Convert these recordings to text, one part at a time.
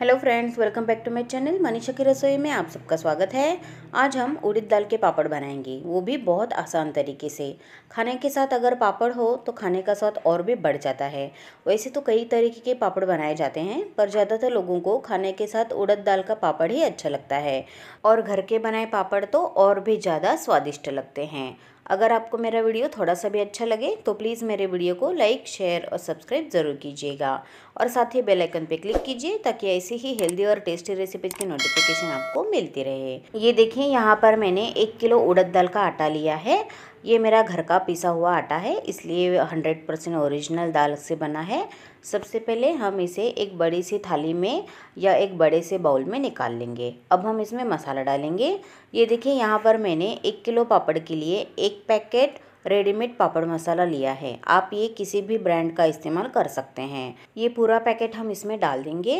hello friends welcome back to my channel Manisha की रसोई में आप सबका स्वागत है आज हम उड़द दाल के पापड़ बनाएंगे वो भी बहुत आसान तरीके से खाने के साथ अगर पापड़ हो तो खाने का स्वाद और भी बढ़ जाता है वैसे तो कई तरीके के पापड़ बनाए जाते हैं पर ज़्यादातर लोगों को खाने के साथ उड़द दाल का पापड़ ही अच्छा लगता है और घर के बनाए पापड़ तो और भी ज़्यादा स्वादिष्ट लगते हैं अगर आपको मेरा वीडियो थोड़ा सा भी अच्छा लगे तो प्लीज़ मेरे वीडियो को लाइक शेयर और सब्सक्राइब ज़रूर कीजिएगा और साथ ही बेल आइकन पे क्लिक कीजिए ताकि ऐसी ही हेल्दी और टेस्टी रेसिपीज़ की नोटिफिकेशन आपको मिलती रहे ये देखिए यहाँ पर मैंने एक किलो उड़द दाल का आटा लिया है ये मेरा घर का पिसा हुआ आटा है इसलिए हंड्रेड परसेंट ओरिजिनल दाल से बना है सबसे पहले हम इसे एक बड़ी सी थाली में या एक बड़े से बाउल में निकाल लेंगे अब हम इसमें मसाला डालेंगे ये देखिए यहाँ पर मैंने एक किलो पापड़ के लिए एक पैकेट रेडीमेड पापड़ मसाला लिया है आप ये किसी भी ब्रांड का इस्तेमाल कर सकते हैं ये पूरा पैकेट हम इसमें डाल देंगे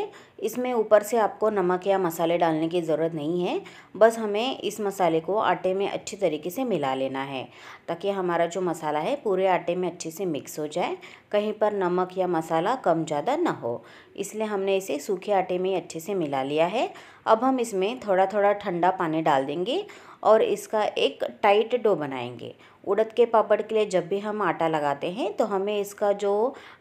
इसमें ऊपर से आपको नमक या मसाले डालने की ज़रूरत नहीं है बस हमें इस मसाले को आटे में अच्छी तरीके से मिला लेना है ताकि हमारा जो मसाला है पूरे आटे में अच्छे से मिक्स हो जाए कहीं पर नमक या मसाला कम ज़्यादा ना हो इसलिए हमने इसे सूखे आटे में अच्छे से मिला लिया है अब हम इसमें थोड़ा थोड़ा ठंडा पानी डाल देंगे और इसका एक टाइट डो बनाएंगे उड़द के पापड़ के लिए जब भी हम आटा लगाते हैं तो हमें इसका जो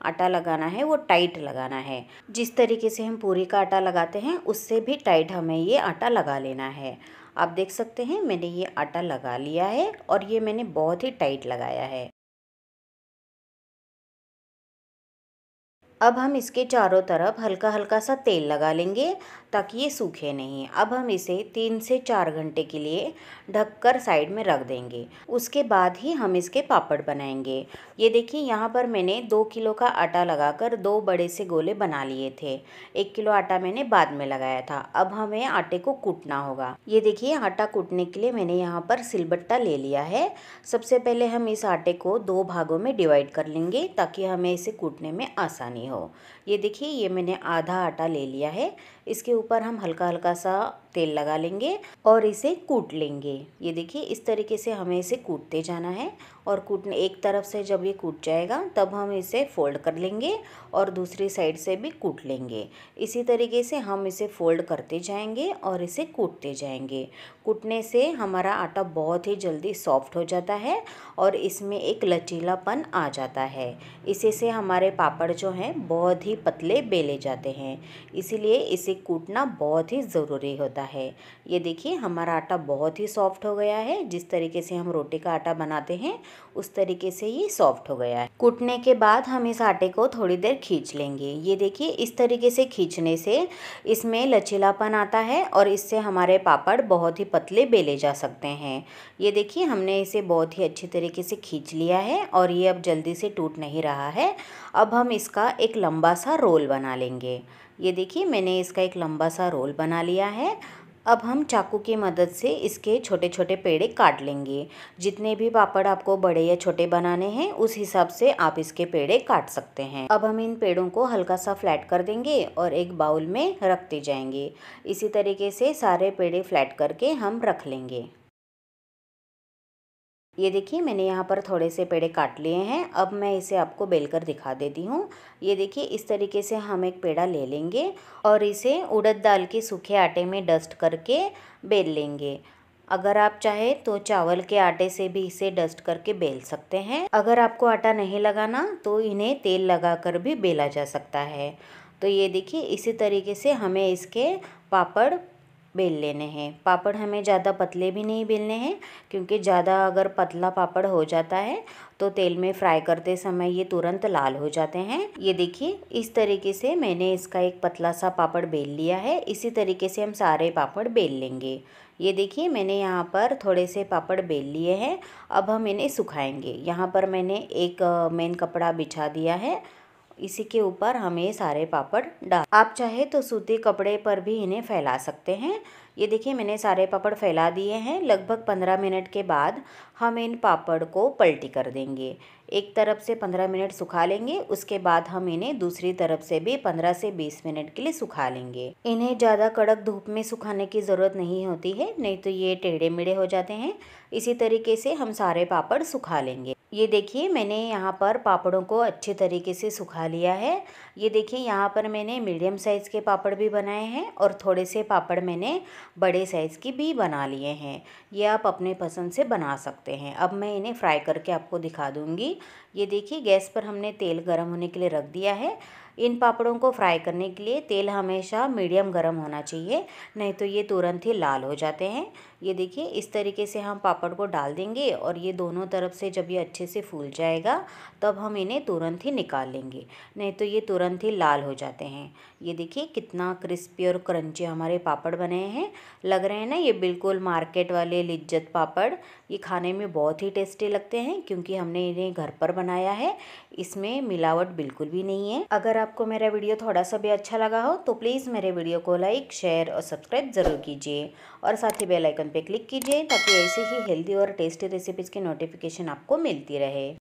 आटा लगाना है वो टाइट लगाना है जिस तरीके से हम पूरी का आटा लगाते हैं उससे भी टाइट हमें ये आटा लगा लेना है आप देख सकते हैं मैंने ये आटा लगा लिया है और ये मैंने बहुत ही टाइट लगाया है अब हम इसके चारों तरफ हल्का हल्का सा तेल लगा लेंगे तक ये सूखे नहीं अब हम इसे तीन से चार घंटे के लिए ढककर साइड में रख देंगे उसके बाद ही हम इसके पापड़ बनाएंगे ये देखिए यहाँ पर मैंने दो किलो का आटा लगाकर दो बड़े से गोले बना लिए थे एक किलो आटा मैंने बाद में लगाया था अब हमें आटे को कूटना होगा ये देखिए आटा कूटने के लिए मैंने यहाँ पर सिलबट्टा ले लिया है सबसे पहले हम इस आटे को दो भागों में डिवाइड कर लेंगे ताकि हमें इसे कूटने में आसानी हो ये देखिए ये मैंने आधा आटा ले लिया है इसके ऊपर ऊपर हम हल्का हल्का सा तेल लगा लेंगे और इसे कूट लेंगे ये देखिए इस तरीके से हमें इसे कूटते जाना है और कूटने एक तरफ से जब ये कूट जाएगा तब हम इसे फोल्ड कर लेंगे और दूसरी साइड से भी कूट लेंगे इसी तरीके से हम इसे फोल्ड करते जाएंगे और इसे कूटते जाएंगे कूटने से हमारा आटा बहुत ही जल्दी सॉफ्ट हो जाता है और इसमें एक लचीलापन आ जाता है इसी से हमारे पापड़ जो हैं बहुत ही पतले बेले जाते हैं इसीलिए इसे कूटना बहुत ही ज़रूरी होता है ये देखिए हमारा आटा बहुत ही सॉफ्ट हो गया है जिस तरीके से हम रोटी का आटा बनाते हैं उस तरीके से ये सॉफ्ट हो गया है कूटने के बाद हम इस आटे को थोड़ी देर खींच लेंगे ये देखिए इस तरीके से खींचने से इसमें लचीलापन आता है और इससे हमारे पापड़ बहुत ही पतले बेले जा सकते हैं ये देखिए हमने इसे बहुत ही अच्छी तरीके से खींच लिया है और ये अब जल्दी से टूट नहीं रहा है अब हम इसका एक लंबा सा रोल बना लेंगे ये देखिए मैंने इसका एक लंबा सा रोल बना लिया है अब हम चाकू की मदद से इसके छोटे छोटे पेड़े काट लेंगे जितने भी पापड़ आपको बड़े या छोटे बनाने हैं उस हिसाब से आप इसके पेड़े काट सकते हैं अब हम इन पेड़ों को हल्का सा फ्लैट कर देंगे और एक बाउल में रखते जाएंगे इसी तरीके से सारे पेड़े फ्लैट करके हम रख लेंगे ये देखिए मैंने यहाँ पर थोड़े से पेड़े काट लिए हैं अब मैं इसे आपको बेल कर दिखा देती हूँ ये देखिए इस तरीके से हम एक पेड़ा ले लेंगे और इसे उड़द दाल के सूखे आटे में डस्ट करके बेल लेंगे अगर आप चाहे तो चावल के आटे से भी इसे डस्ट करके बेल सकते हैं अगर आपको आटा नहीं लगाना तो इन्हें तेल कर भी बेला जा सकता है तो ये देखिए इसी तरीके से हमें इसके पापड़ बेल लेने हैं पापड़ हमें ज़्यादा पतले भी नहीं बेलने हैं क्योंकि ज़्यादा अगर पतला पापड़ हो जाता है तो तेल में फ्राई करते समय ये तुरंत लाल हो जाते हैं ये देखिए इस तरीके से मैंने इसका एक पतला सा पापड़ बेल लिया है इसी तरीके से हम सारे पापड़ बेल लेंगे ये देखिए मैंने यहाँ पर थोड़े से पापड़ बेल लिए हैं अब हम इन्हें सुखाएंगे यहाँ पर मैंने एक मेन कपड़ा बिछा दिया है इसी के ऊपर हमें सारे पापड़ डाल आप चाहे तो सूती कपड़े पर भी इन्हें फैला सकते हैं ये देखिए मैंने सारे पापड़ फैला दिए हैं लगभग पंद्रह मिनट के बाद हम इन पापड़ को पलटी कर देंगे एक तरफ से पंद्रह मिनट सुखा लेंगे उसके बाद हम इन्हें दूसरी तरफ से भी पंद्रह से बीस मिनट के लिए सुखा लेंगे इन्हें ज़्यादा कड़क धूप में सुखाने की ज़रूरत नहीं होती है नहीं तो ये टेढ़े मेढ़े हो जाते हैं इसी तरीके से हम सारे पापड़ सुखा लेंगे ये देखिए मैंने यहाँ पर पापड़ों को अच्छे तरीके से सुखा लिया है ये देखिए यहाँ पर मैंने मीडियम साइज़ के पापड़ भी बनाए हैं और थोड़े से पापड़ मैंने बड़े साइज़ की भी बना लिए हैं ये आप अपने पसंद से बना सकते हैं अब मैं इन्हें फ्राई करके आपको दिखा दूँगी ये देखिए गैस पर हमने तेल गर्म होने के लिए रख दिया है इन पापड़ों को फ्राई करने के लिए तेल हमेशा मीडियम गर्म होना चाहिए नहीं तो ये तुरंत ही लाल हो जाते हैं ये देखिए इस तरीके से हम पापड़ को डाल देंगे और ये दोनों तरफ से जब ये अच्छे से फूल जाएगा तब हम इन्हें तुरंत ही निकाल लेंगे नहीं तो ये तुरंत ही लाल हो जाते हैं ये देखिए कितना क्रिस्पी और क्रंची हमारे पापड़ बने हैं लग रहे हैं ना ये बिल्कुल मार्केट वाले लिज्जत पापड़ ये खाने में बहुत ही टेस्टी लगते हैं क्योंकि हमने इन्हें घर पर बनाया है इसमें मिलावट बिल्कुल भी नहीं है अगर आप आपको मेरा वीडियो थोड़ा सा भी अच्छा लगा हो तो प्लीज़ मेरे वीडियो को लाइक शेयर और सब्सक्राइब ज़रूर कीजिए और साथ ही बेल आइकन पे क्लिक कीजिए ताकि ऐसे ही हेल्दी और टेस्टी रेसिपीज़ की नोटिफिकेशन आपको मिलती रहे